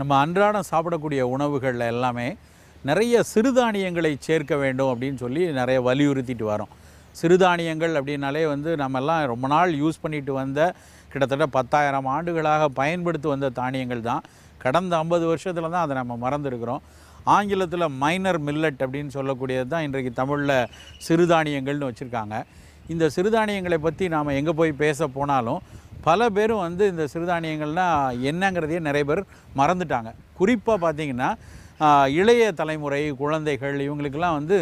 நம்ம அன்றாடம் சாப்பிடக்கூடிய உணவுகளில் எல்லாமே நிறைய சிறுதானியங்களை சேர்க்க வேண்டும் அப்படின்னு சொல்லி நிறைய வலியுறுத்திட்டு வரோம் சிறுதானியங்கள் அப்படின்னாலே வந்து நம்மெல்லாம் ரொம்ப நாள் யூஸ் பண்ணிட்டு வந்த கிட்டத்தட்ட பத்தாயிரம் ஆண்டுகளாக பயன்படுத்தி வந்த தானியங்கள் தான் கடந்த ஐம்பது வருஷத்தில் தான் அதை நம்ம மறந்துருக்கிறோம் ஆங்கிலத்தில் மைனர் மில்லட் அப்படின்னு சொல்லக்கூடியது தான் இன்றைக்கு தமிழில் சிறுதானியங்கள்னு வச்சுருக்காங்க இந்த சிறுதானியங்களை பற்றி நாம் எங்கே போய் பேச போனாலும் பல பேரும் வந்து இந்த சிறுதானியங்கள்னா என்னங்கிறதையே நிறைய பேர் மறந்துட்டாங்க குறிப்பாக பார்த்திங்கன்னா இளைய தலைமுறை குழந்தைகள் இவங்களுக்கெல்லாம் வந்து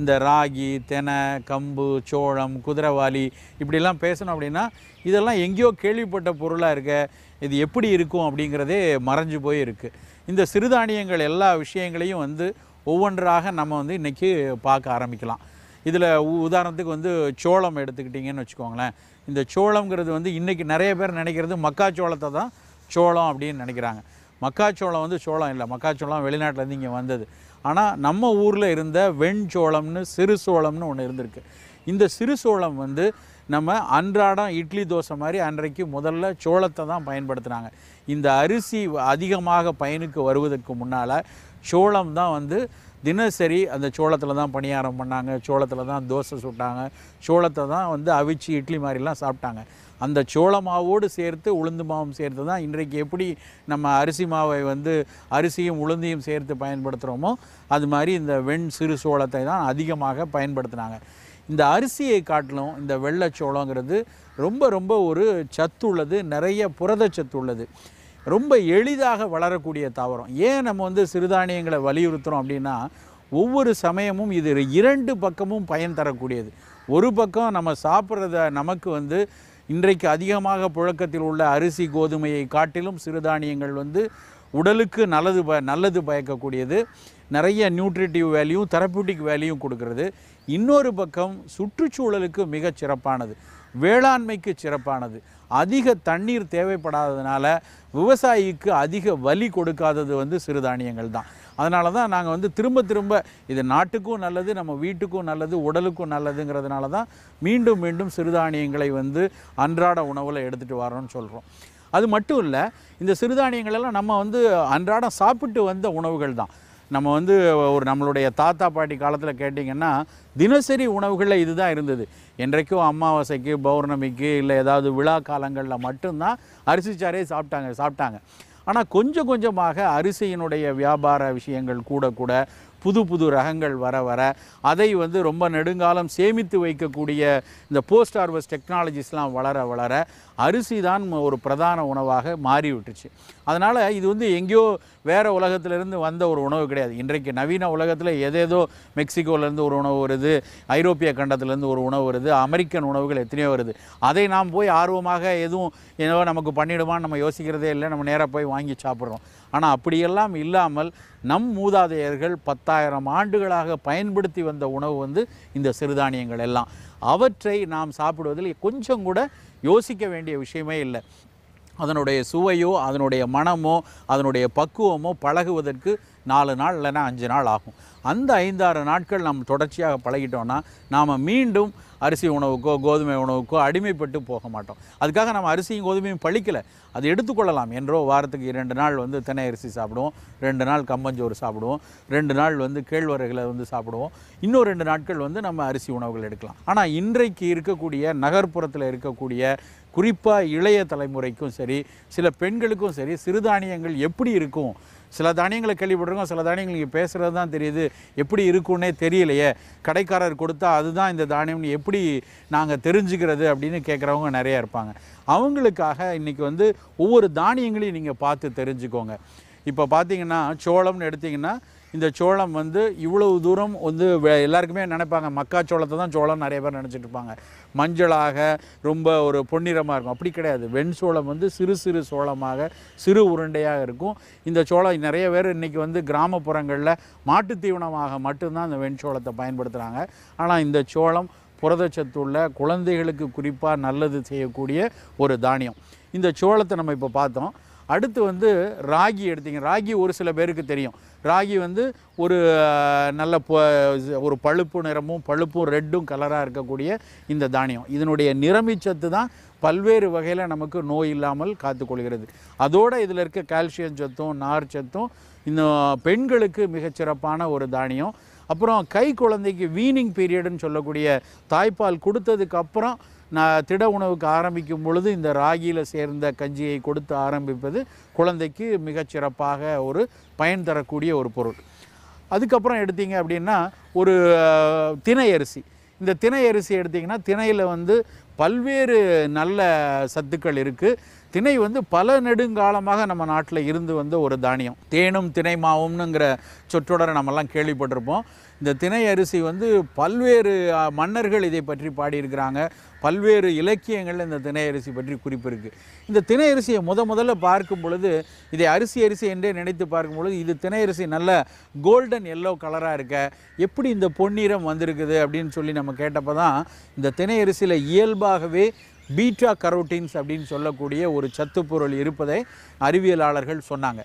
இந்த ராகி தெனை கம்பு சோளம் குதிரைவாலி இப்படிலாம் பேசணும் அப்படின்னா இதெல்லாம் எங்கேயோ கேள்விப்பட்ட பொருளாக இருக்க இது எப்படி இருக்கும் அப்படிங்கிறதே மறைஞ்சு போய் இருக்குது இந்த சிறுதானியங்கள் எல்லா விஷயங்களையும் வந்து ஒவ்வொன்றாக நம்ம வந்து இன்றைக்கி பார்க்க ஆரம்பிக்கலாம் இதில் உதாரணத்துக்கு வந்து சோளம் எடுத்துக்கிட்டிங்கன்னு வச்சுக்கோங்களேன் இந்த சோளங்கிறது வந்து இன்றைக்கி நிறைய பேர் நினைக்கிறது மக்காச்சோளத்தை தான் சோளம் அப்படின்னு நினைக்கிறாங்க மக்காச்சோளம் வந்து சோளம் இல்லை மக்காச்சோளம் வெளிநாட்டிலேருந்து இங்கே வந்தது ஆனால் நம்ம ஊரில் இருந்த வெண்சோளம்னு சிறு சோளம்னு ஒன்று இருந்திருக்கு இந்த சிறு சோளம் வந்து நம்ம அன்றாடம் இட்லி தோசை மாதிரி அன்றைக்கு முதல்ல சோளத்தை தான் பயன்படுத்துனாங்க இந்த அரிசி அதிகமாக பயனுக்கு வருவதற்கு முன்னால் சோளம் தான் வந்து தினசரி அந்த சோளத்தில் தான் பணியாரம் பண்ணாங்க சோளத்தில் தான் தோசை சுட்டாங்க சோளத்தை தான் வந்து அவிச்சு இட்லி மாதிரிலாம் சாப்பிட்டாங்க அந்த சோள மாவோடு சேர்த்து உளுந்து மாவும் சேர்த்து தான் இன்றைக்கு எப்படி நம்ம அரிசி மாவை வந்து அரிசியும் உளுந்தையும் சேர்த்து பயன்படுத்துகிறோமோ அது மாதிரி இந்த வெண் சிறு சோளத்தை தான் அதிகமாக பயன்படுத்தினாங்க இந்த அரிசியை காட்டிலும் இந்த வெள்ளை சோளங்கிறது ரொம்ப ரொம்ப ஒரு சத்து உள்ளது நிறைய புரதச்சத்து உள்ளது ரொம்ப எளிதாக வளரக்கூடிய தாவரம் ஏன் நம்ம வந்து சிறுதானியங்களை வலியுறுத்துகிறோம் அப்படின்னா ஒவ்வொரு சமயமும் இது இரண்டு பக்கமும் பயன் தரக்கூடியது ஒரு பக்கம் நம்ம சாப்பிட்றத நமக்கு வந்து இன்றைக்கு அதிகமாக புழக்கத்தில் உள்ள அரிசி கோதுமையை காட்டிலும் சிறுதானியங்கள் வந்து உடலுக்கு நல்லது ப நல்லது பயக்கக்கூடியது நிறைய நியூட்ரிட்டிவ் வேல்யூ தெரப்பூட்டிக் வேல்யூ கொடுக்கறது இன்னொரு பக்கம் சுற்றுச்சூழலுக்கு மிகச் சிறப்பானது வேளாண்மைக்கு சிறப்பானது அதிக தண்ணீர் தேவைப்படாததுனால விவசாயிக்கு அதிக வலி கொடுக்காதது வந்து சிறுதானியங்கள் தான் அதனால தான் நாங்கள் வந்து திரும்ப திரும்ப இது நாட்டுக்கும் நல்லது நம்ம வீட்டுக்கும் நல்லது உடலுக்கும் நல்லதுங்கிறதுனால தான் மீண்டும் மீண்டும் சிறுதானியங்களை வந்து அன்றாட உணவில் எடுத்துகிட்டு வரோன்னு சொல்கிறோம் அது மட்டும் இல்லை இந்த சிறுதானியங்களெல்லாம் நம்ம வந்து அன்றாடம் சாப்பிட்டு வந்த உணவுகள் தான் நம்ம வந்து ஒரு நம்மளுடைய தாத்தா பாட்டி காலத்தில் கேட்டிங்கன்னா தினசரி உணவுகளில் இதுதான் இருந்தது என்றைக்கும் அமாவாசைக்கு பௌர்ணமிக்கு இல்லை ஏதாவது விழா காலங்களில் மட்டும்தான் அரிசி சாரே சாப்பிட்டாங்க சாப்பிட்டாங்க ஆனால் கொஞ்சம் கொஞ்சமாக அரிசியினுடைய வியாபார விஷயங்கள் கூட கூட புது புது ரகங்கள் வர வர அதை வந்து ரொம்ப நெடுங்காலம் சேமித்து வைக்கக்கூடிய இந்த போஸ்ட் ஹார்வஸ்ட் டெக்னாலஜிஸ்லாம் வளர வளர அரிசி தான் ஒரு பிரதான உணவாக மாறிவிட்டுச்சு அதனால் இது வந்து எங்கேயோ வேறு உலகத்திலேருந்து வந்த ஒரு உணவு கிடையாது இன்றைக்கு நவீன உலகத்தில் எதேதோ மெக்சிகோலேருந்து ஒரு உணவு வருது ஐரோப்பிய கண்டத்துலேருந்து ஒரு உணவு வருது அமெரிக்கன் உணவுகள் எத்தனையோ வருது அதை நாம் போய் ஆர்வமாக எதுவும் ஏதோ நமக்கு பண்ணிடுமான்னு நம்ம யோசிக்கிறதே இல்லை நம்ம நேராக போய் வாங்கி சாப்பிட்றோம் ஆனால் அப்படியெல்லாம் இல்லாமல் நம் மூதாதையர்கள் பத்தாயிரம் பல்லாயிரம் ஆண்டுகளாக பயன்படுத்தி வந்த உணவு வந்து இந்த சிறுதானியங்கள் எல்லாம் அவற்றை நாம் சாப்பிடுவதில் கொஞ்சம் கூட யோசிக்க வேண்டிய விஷயமே இல்லை அதனுடைய சுவையோ அதனுடைய மனமோ அதனுடைய பக்குவமோ பழகுவதற்கு நாலு நாள் இல்லைன்னா அஞ்சு நாள் ஆகும் அந்த ஐந்தாறு நாட்கள் நம்ம தொடர்ச்சியாக பழகிட்டோன்னா நாம் மீண்டும் அரிசி உணவுக்கோ கோதுமை உணவுக்கோ அடிமைப்பட்டு போக மாட்டோம் அதுக்காக நம்ம அரிசியும் கோதுமையும் பழிக்கலை அது எடுத்துக்கொள்ளலாம் என்றோ வாரத்துக்கு இரண்டு நாள் வந்து தினை அரிசி சாப்பிடுவோம் ரெண்டு நாள் கம்பஞ்சோறு சாப்பிடுவோம் ரெண்டு நாள் வந்து கேழ்வரைகளை வந்து சாப்பிடுவோம் இன்னும் ரெண்டு நாட்கள் வந்து நம்ம அரிசி உணவுகள் எடுக்கலாம் ஆனால் இன்றைக்கு இருக்கக்கூடிய நகர்ப்புறத்தில் இருக்கக்கூடிய குறிப்பாக இளைய தலைமுறைக்கும் சரி சில பெண்களுக்கும் சரி சிறுதானியங்கள் எப்படி இருக்கும் சில தானியங்களை கேள்விப்பட்டிருக்கோம் சில தானியங்கள் இங்கே பேசுகிறது தான் தெரியுது எப்படி இருக்கும்னே தெரியலையே கடைக்காரர் கொடுத்தா அதுதான் இந்த தானியம்னு எப்படி நாங்கள் தெரிஞ்சுக்கிறது அப்படின்னு கேட்குறவங்க நிறையா இருப்பாங்க அவங்களுக்காக இன்றைக்கி வந்து ஒவ்வொரு தானியங்களையும் நீங்கள் பார்த்து தெரிஞ்சுக்கோங்க இப்போ பார்த்தீங்கன்னா சோளம்னு எடுத்திங்கன்னா இந்த சோளம் வந்து இவ்வளவு தூரம் வந்து எல்லாருக்குமே நினைப்பாங்க மக்காச்சோளத்தை தான் சோளம் நிறைய பேர் நினச்சிட்டு இருப்பாங்க மஞ்சளாக ரொம்ப ஒரு பொன்னிறமாக இருக்கும் அப்படி கிடையாது வெண் சோளம் வந்து சிறு சிறு சோளமாக சிறு உருண்டையாக இருக்கும் இந்த சோளம் நிறைய பேர் இன்றைக்கி வந்து கிராமப்புறங்களில் மாட்டு தீவனமாக மட்டும்தான் இந்த வெண் சோளத்தை பயன்படுத்துகிறாங்க ஆனால் இந்த சோளம் புரதச்சத்துள்ள குழந்தைகளுக்கு குறிப்பாக நல்லது செய்யக்கூடிய ஒரு தானியம் இந்த சோளத்தை நம்ம இப்போ பார்த்தோம் அடுத்து வந்து ராகி எடுத்திங்க ராகி ஒரு சில பேருக்கு தெரியும் ராகி வந்து ஒரு நல்ல ஒரு பழுப்பு நிறமும் பழுப்பும் ரெட்டும் கலராக இருக்கக்கூடிய இந்த தானியம் இதனுடைய நிறமிச்சத்து தான் பல்வேறு வகையில் நமக்கு நோய் இல்லாமல் காத்துக்கொள்கிறது அதோடு இதில் இருக்க கால்சியம் சத்தும் நார் சத்தும் இந்த பெண்களுக்கு மிகச்சிறப்பான ஒரு தானியம் அப்புறம் கை குழந்தைக்கு வீனிங் பீரியடுன்னு சொல்லக்கூடிய தாய்ப்பால் கொடுத்ததுக்கு அப்புறம் நான் திட உணவுக்கு ஆரம்பிக்கும் பொழுது இந்த ராகியில் சேர்ந்த கஞ்சியை கொடுத்து ஆரம்பிப்பது குழந்தைக்கு மிகச்சிறப்பாக ஒரு பயன் தரக்கூடிய ஒரு பொருள் அதுக்கப்புறம் எடுத்தீங்க அப்படின்னா ஒரு தினை அரிசி இந்த தினை அரிசி எடுத்திங்கன்னா திணையில் வந்து பல்வேறு நல்ல சத்துக்கள் இருக்குது திணை வந்து பல நெடுங்காலமாக நம்ம நாட்டில் இருந்து வந்த ஒரு தானியம் தேனும் திணை மாவும்னுங்கிற சொற்றொடரை நம்மெல்லாம் கேள்விப்பட்டிருப்போம் இந்த திணை அரிசி வந்து பல்வேறு மன்னர்கள் இதை பற்றி பாடியிருக்கிறாங்க பல்வேறு இலக்கியங்களில் இந்த திணை அரிசி பற்றி குறிப்பு இருக்குது இந்த திணை அரிசியை முத முதல்ல பார்க்கும் பொழுது இதை அரிசி அரிசி என்றே நினைத்து பார்க்கும் பொழுது இது திணை அரிசி நல்ல கோல்டன் எல்லோ கலராக இருக்க எப்படி இந்த பொன்னிறம் வந்திருக்குது அப்படின்னு சொல்லி நம்ம கேட்டப்போ தான் இந்த திணை அரிசியில் இயல்பாகவே பீட்டா கரோட்டின்ஸ் அப்படின்னு சொல்லக்கூடிய ஒரு சத்து பொருள் இருப்பதை அறிவியலாளர்கள் சொன்னாங்க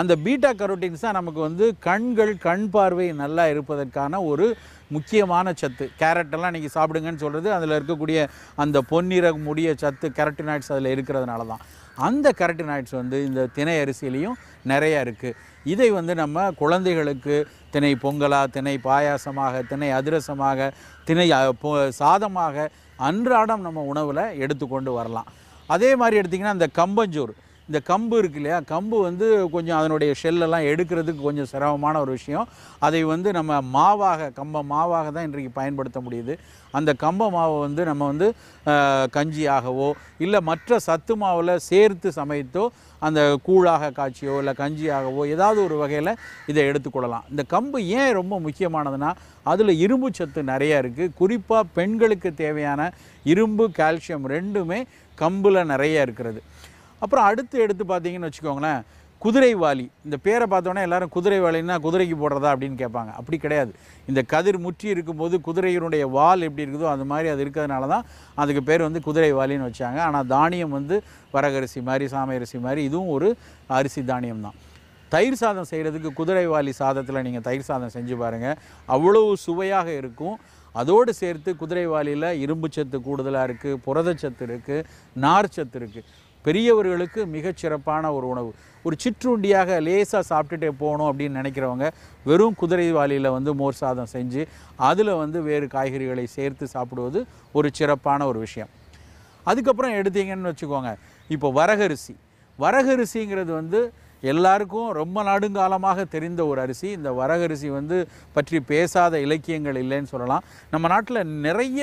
அந்த பீட்டா கரோட்டின்ஸ் தான் நமக்கு வந்து கண்கள் கண் பார்வை நல்லா இருப்பதற்கான ஒரு முக்கியமான சத்து கேரட்டெல்லாம் நீங்கள் சாப்பிடுங்கன்னு சொல்கிறது அதில் இருக்கக்கூடிய அந்த பொன்னிற முடிய சத்து கெரட்டினாய்ட்ஸ் அதில் இருக்கிறதுனால தான் அந்த கெரட்டினாய்ட்ஸ் வந்து இந்த திணை அரிசியிலையும் நிறையா இருக்குது இதை வந்து நம்ம குழந்தைகளுக்கு திணை பொங்கலாக திணை பாயாசமாக திணை அதிரசமாக திணை சாதமாக அன்றாடம் நம்ம உணவில் எடுத்துக்கொண்டு வரலாம் அதே மாதிரி எடுத்திங்கன்னா இந்த கம்பஞ்சோறு இந்த கம்பு இருக்கு இல்லையா கம்பு வந்து கொஞ்சம் அதனுடைய ஷெல்லெல்லாம் எடுக்கிறதுக்கு கொஞ்சம் சிரமமான ஒரு விஷயம் அதை வந்து நம்ம மாவாக கம்ப மாவாக தான் இன்றைக்கு பயன்படுத்த முடியுது அந்த கம்ப மாவை வந்து நம்ம வந்து கஞ்சியாகவோ இல்லை மற்ற சத்து மாவில் சேர்த்து சமைத்தோ அந்த கூழாக காய்ச்சியோ இல்லை கஞ்சியாகவோ ஏதாவது ஒரு வகையில் இதை எடுத்துக்கொள்ளலாம் இந்த கம்பு ஏன் ரொம்ப முக்கியமானதுன்னா அதில் இரும்பு சத்து நிறையா இருக்குது குறிப்பாக பெண்களுக்கு தேவையான இரும்பு கால்சியம் ரெண்டுமே கம்பில் நிறைய இருக்கிறது அப்புறம் அடுத்து எடுத்து பார்த்தீங்கன்னு வச்சுக்கோங்களேன் குதிரை வாலி இந்த பேரை பார்த்தோன்னே எல்லாரும் வாலின்னா குதிரைக்கு போடுறதா அப்படின்னு கேட்பாங்க அப்படி கிடையாது இந்த கதிர் முற்றி இருக்கும்போது குதிரையினுடைய வால் எப்படி இருக்குதோ அது மாதிரி அது இருக்கிறதுனால தான் அதுக்கு பேர் வந்து குதிரை வாலின்னு வச்சாங்க ஆனால் தானியம் வந்து வரகரிசி மாதிரி சாமரிசி மாதிரி இதுவும் ஒரு அரிசி தானியம் தான் தயிர் சாதம் செய்கிறதுக்கு வாலி சாதத்தில் நீங்கள் தயிர் சாதம் செஞ்சு பாருங்கள் அவ்வளவு சுவையாக இருக்கும் அதோடு சேர்த்து குதிரைவாலியில் இரும்பு சத்து கூடுதலாக இருக்குது புரதச்சத்து இருக்குது நார்ச்சத்து இருக்குது பெரியவர்களுக்கு மிகச்சிறப்பான ஒரு உணவு ஒரு சிற்றுண்டியாக லேசாக சாப்பிட்டுட்டே போகணும் அப்படின்னு நினைக்கிறவங்க வெறும் குதிரை வாலியில் வந்து மோர் சாதம் செஞ்சு அதில் வந்து வேறு காய்கறிகளை சேர்த்து சாப்பிடுவது ஒரு சிறப்பான ஒரு விஷயம் அதுக்கப்புறம் எடுத்தீங்கன்னு வச்சுக்கோங்க இப்போ வரகரிசி வரகரிசிங்கிறது வந்து எல்லாருக்கும் ரொம்ப நடுங்காலமாக தெரிந்த ஒரு அரிசி இந்த வரகரிசி வந்து பற்றி பேசாத இலக்கியங்கள் இல்லைன்னு சொல்லலாம் நம்ம நாட்டில் நிறைய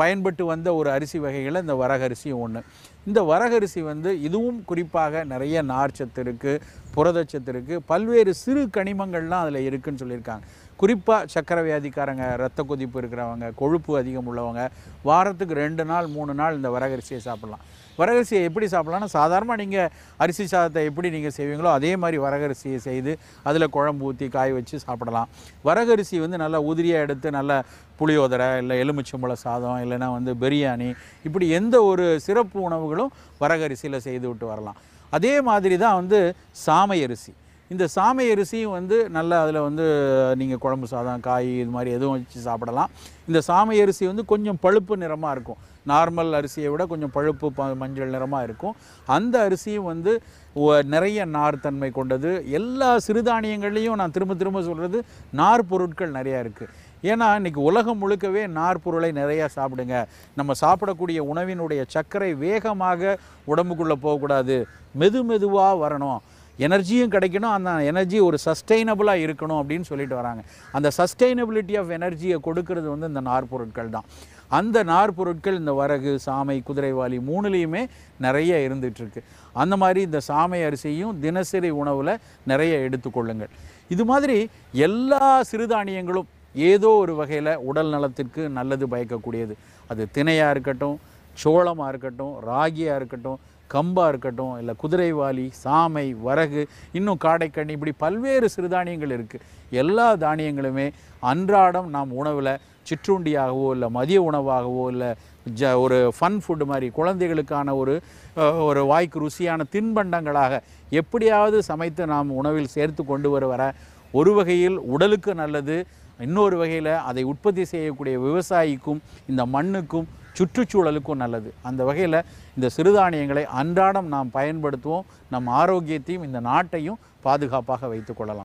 பயன்பட்டு வந்த ஒரு அரிசி வகைகளை இந்த வரகரிசி ஒன்று இந்த வரகரிசி வந்து இதுவும் குறிப்பாக நிறைய நார்ச்சத்து இருக்குது புரதச்சத்து இருக்குது பல்வேறு சிறு கனிமங்கள்லாம் அதில் இருக்குதுன்னு சொல்லியிருக்காங்க குறிப்பாக சக்கரை வியாதிக்காரங்க ரத்த கொதிப்பு இருக்கிறவங்க கொழுப்பு அதிகம் உள்ளவங்க வாரத்துக்கு ரெண்டு நாள் மூணு நாள் இந்த வரகரிசியை சாப்பிட்லாம் வரகரிசியை எப்படி சாப்பிட்லாம்னா சாதாரணமாக நீங்கள் அரிசி சாதத்தை எப்படி நீங்கள் செய்வீங்களோ அதே மாதிரி வரகரிசியை செய்து அதில் குழம்பு ஊற்றி காய வச்சு சாப்பிடலாம் வரகரிசி வந்து நல்லா உதிரியாக எடுத்து நல்லா புளியோதரை இல்லை எலுமிச்சம்பழ சாதம் இல்லைன்னா வந்து பிரியாணி இப்படி எந்த ஒரு சிறப்பு உணவுகளும் வரகரிசியில் செய்து விட்டு வரலாம் அதே மாதிரி தான் வந்து சாமையரிசி இந்த சாமை அரிசியும் வந்து நல்லா அதில் வந்து நீங்கள் குழம்பு சாதம் காய் இது மாதிரி எதுவும் வச்சு சாப்பிடலாம் இந்த சாமை அரிசி வந்து கொஞ்சம் பழுப்பு நிறமாக இருக்கும் நார்மல் அரிசியை விட கொஞ்சம் பழுப்பு ப மஞ்சள் நிறமாக இருக்கும் அந்த அரிசியும் வந்து நிறைய நார் தன்மை கொண்டது எல்லா சிறுதானியங்கள்லேயும் நான் திரும்ப திரும்ப சொல்கிறது நார் பொருட்கள் நிறையா இருக்குது ஏன்னா இன்றைக்கி உலகம் முழுக்கவே நார் பொருளை நிறையா சாப்பிடுங்க நம்ம சாப்பிடக்கூடிய உணவினுடைய சர்க்கரை வேகமாக உடம்புக்குள்ளே போகக்கூடாது மெது மெதுவாக வரணும் எனர்ஜியும் கிடைக்கணும் அந்த எனர்ஜி ஒரு சஸ்டெயினபுளாக இருக்கணும் அப்படின்னு சொல்லிட்டு வராங்க அந்த சஸ்டெயினபிலிட்டி ஆஃப் எனர்ஜியை கொடுக்கறது வந்து இந்த நாற்பொருட்கள் தான் அந்த நார்பொருட்கள் இந்த வரகு சாமை குதிரைவாளி மூணுலேயுமே நிறைய இருந்துகிட்ருக்கு அந்த மாதிரி இந்த சாமை அரிசியும் தினசரி உணவில் நிறைய எடுத்துக்கொள்ளுங்கள் இது மாதிரி எல்லா சிறுதானியங்களும் ஏதோ ஒரு வகையில் உடல் நலத்திற்கு நல்லது பயக்கக்கூடியது அது தினையாக இருக்கட்டும் சோளமாக இருக்கட்டும் ராகியாக இருக்கட்டும் கம்பாக இருக்கட்டும் இல்லை குதிரைவாலி சாமை வரகு இன்னும் காடைக்கண்ணி இப்படி பல்வேறு சிறுதானியங்கள் இருக்குது எல்லா தானியங்களுமே அன்றாடம் நாம் உணவில் சிற்றுண்டியாகவோ இல்லை மதிய உணவாகவோ இல்லை ஜ ஒரு ஃபன் ஃபுட்டு மாதிரி குழந்தைகளுக்கான ஒரு ஒரு வாய்க்கு ருசியான தின்பண்டங்களாக எப்படியாவது சமைத்து நாம் உணவில் சேர்த்து கொண்டு வர வர ஒரு வகையில் உடலுக்கு நல்லது இன்னொரு வகையில் அதை உற்பத்தி செய்யக்கூடிய விவசாயிக்கும் இந்த மண்ணுக்கும் சுற்றுச்சூழலுக்கும் நல்லது அந்த வகையில் இந்த சிறுதானியங்களை அன்றாடம் நாம் பயன்படுத்துவோம் நம் ஆரோக்கியத்தையும் இந்த நாட்டையும் பாதுகாப்பாக வைத்துக்கொள்ளலாம்